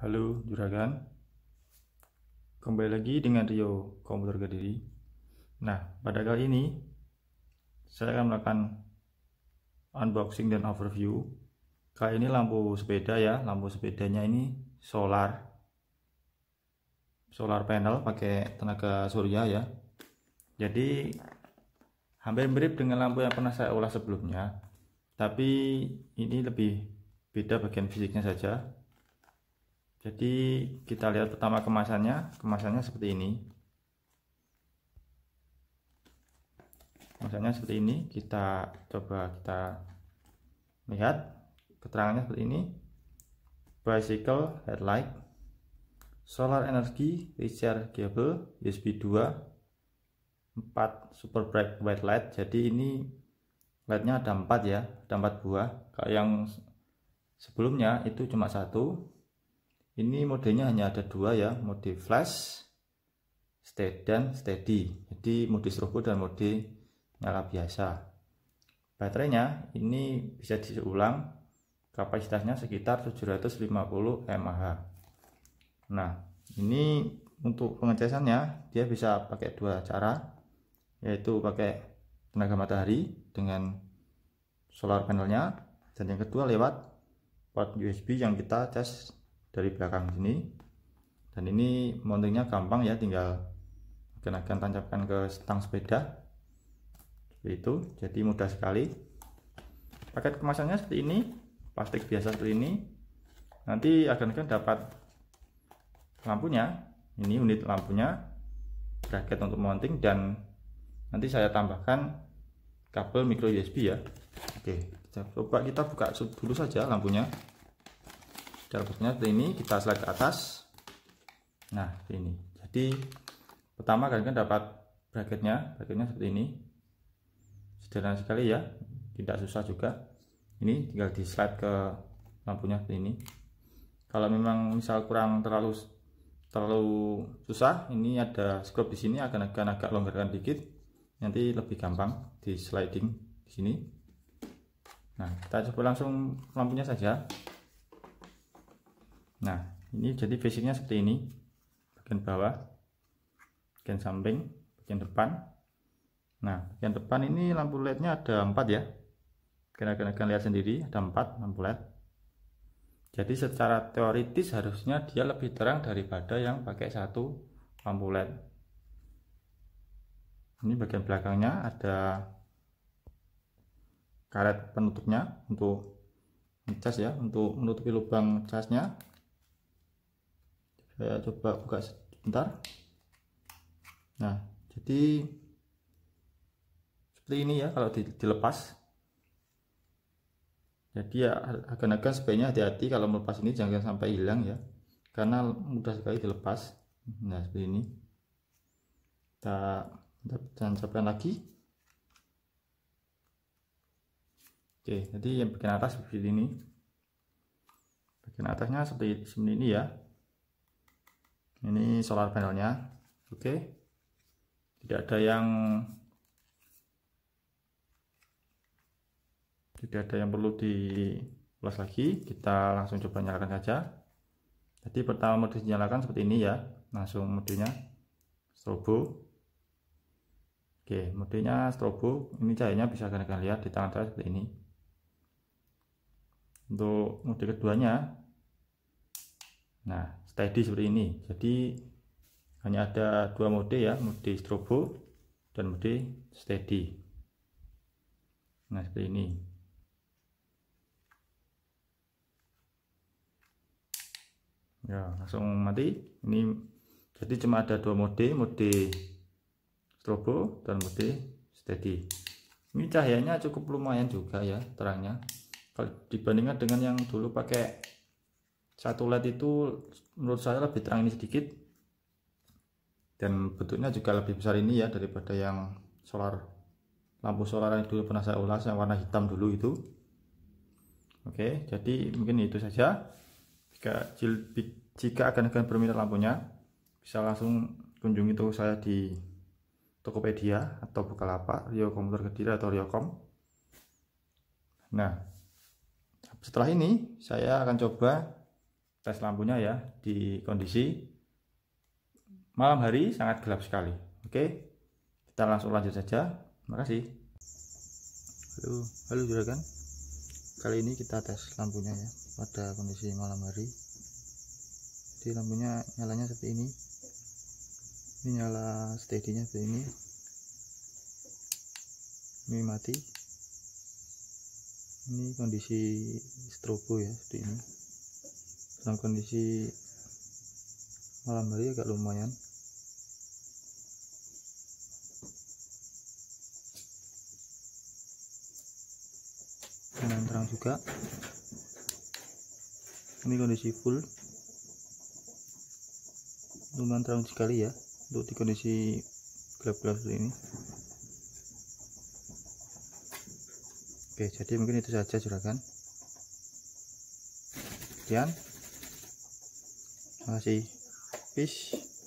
Halo Juragan Kembali lagi dengan Rio Komputer Gadiri Nah pada kali ini Saya akan melakukan Unboxing dan overview Kali ini lampu sepeda ya Lampu sepedanya ini solar Solar panel pakai tenaga surya ya Jadi Hampir mirip dengan lampu yang pernah saya ulas sebelumnya Tapi ini lebih beda bagian fisiknya saja jadi kita lihat pertama kemasannya kemasannya seperti ini kemasannya seperti ini kita coba kita lihat keterangannya seperti ini bicycle headlight solar energy rechargeable USB 2 4 super bright white light jadi ini lightnya ada 4 ya ada 4 buah kalau yang sebelumnya itu cuma satu ini modenya hanya ada dua ya mode flash state dan steady jadi mode strobo dan mode nyala biasa baterainya ini bisa diulang kapasitasnya sekitar 750 mAh nah ini untuk pengecasannya dia bisa pakai dua cara yaitu pakai tenaga matahari dengan solar panelnya dan yang kedua lewat port USB yang kita cas dari belakang sini dan ini mountingnya gampang ya tinggal kenakan tancapkan ke stang sepeda seperti itu jadi mudah sekali paket kemasannya seperti ini plastik biasa seperti ini nanti akan-akan dapat lampunya ini unit lampunya bracket untuk mounting dan nanti saya tambahkan kabel micro USB ya oke kita coba kita buka dulu saja lampunya cara kerjanya seperti ini kita slide ke atas nah ini jadi pertama kalian kan dapat bracketnya bracketnya seperti ini sederhana sekali ya tidak susah juga ini tinggal di slide ke lampunya seperti ini kalau memang misal kurang terlalu terlalu susah ini ada skrup di sini akan akan agak longgarkan dikit nanti lebih gampang di sliding di sini nah kita coba langsung lampunya saja nah ini jadi fisiknya seperti ini bagian bawah bagian samping bagian depan nah bagian depan ini lampu led-nya ada 4 ya kalian akan lihat sendiri ada 4 lampu led jadi secara teoritis harusnya dia lebih terang daripada yang pakai satu lampu led ini bagian belakangnya ada karet penutupnya untuk ngecas ya untuk menutupi lubang casnya saya coba buka sebentar nah jadi seperti ini ya kalau dilepas jadi ya agak-agak sebaiknya hati-hati kalau melepas ini jangan sampai hilang ya karena mudah sekali dilepas nah seperti ini kita tancapkan lagi oke jadi yang bagian atas seperti ini bagian atasnya seperti ini ya ini solar panelnya oke okay. tidak ada yang tidak ada yang perlu di diulas lagi kita langsung coba nyalakan saja jadi pertama mode dinyalakan seperti ini ya langsung modenya strobo oke modenya strobo ini cahayanya bisa kalian lihat di tangan saya seperti ini untuk mode keduanya nah steady seperti ini jadi hanya ada dua mode ya mode strobo dan mode steady nah seperti ini ya langsung mati ini jadi cuma ada dua mode mode strobo dan mode steady ini cahayanya cukup lumayan juga ya terangnya kalau dibandingkan dengan yang dulu pakai satu led itu menurut saya lebih terang ini sedikit dan bentuknya juga lebih besar ini ya daripada yang solar lampu solar yang dulu pernah saya ulas yang warna hitam dulu itu oke jadi mungkin itu saja jika jika akan-akan berminat lampunya bisa langsung kunjungi toko saya di Tokopedia atau Bukalapak Rio Komputer Kediri atau Kom. nah setelah ini saya akan coba tes lampunya ya di kondisi malam hari sangat gelap sekali oke kita langsung lanjut saja terima kasih halo halo juragan kali ini kita tes lampunya ya pada kondisi malam hari Di lampunya nyalanya seperti ini ini nyala steady nya seperti ini ini mati ini kondisi strobo ya seperti ini dalam kondisi malam hari agak lumayan lumayan terang juga ini kondisi full lumayan terang sekali ya untuk di kondisi gelap-gelap seperti ini oke jadi mungkin itu saja juragan sekian masih peace